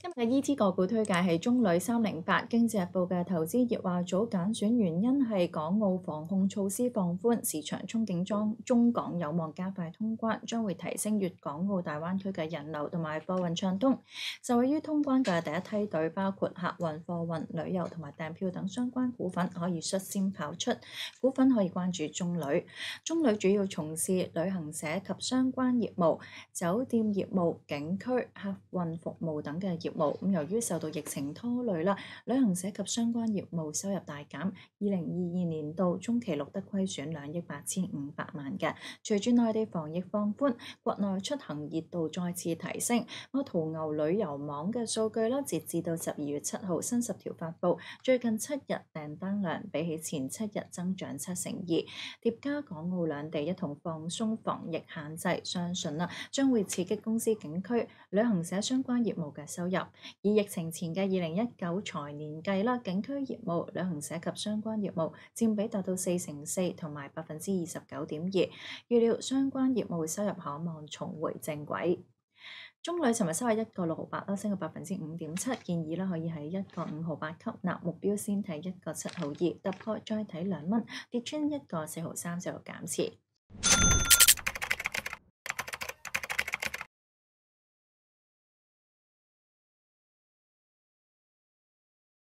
今日嘅 E.T. 個股推介係中旅三零八，《經濟日報》嘅投資業話組揀選原因係港澳防控措施放寬，市場憧憬中中港有望加快通關，將會提升粵港澳大灣區嘅人流同埋貨運暢通。就位於通關嘅第一梯隊，包括客運、貨運、旅遊同埋訂票等相關股份可以率先跑出，股份可以關注中旅。中旅主要從事旅行社及相關業務、酒店業務、景區客運服務等嘅。業務咁由於受到疫情拖累啦，旅行社及相關業務收入大減。二零二二年度中期錄得虧損兩億八千五百萬嘅。隨住內地防疫放寬，國內出行熱度再次提升。我途牛旅遊網嘅數據啦，截至到十二月七號新十條發布，最近七日訂單量比起前七日增長七成二。疊加港澳兩地一同放鬆防疫限制，相信啦，將會刺激公司景區旅行社相關業務嘅收。入以疫情前嘅二零一九财年计啦，景区业务旅行社及相关业务占比达到四成四同埋百分之二十九点二。预料相关业务收入可望重回正轨。中旅寻日收喺一个六毫八啦，升个百分之五点七，建议啦可以喺一个五毫八吸納，目标，先睇一个七毫二突破再睇两蚊，跌穿一个四毫三就减持。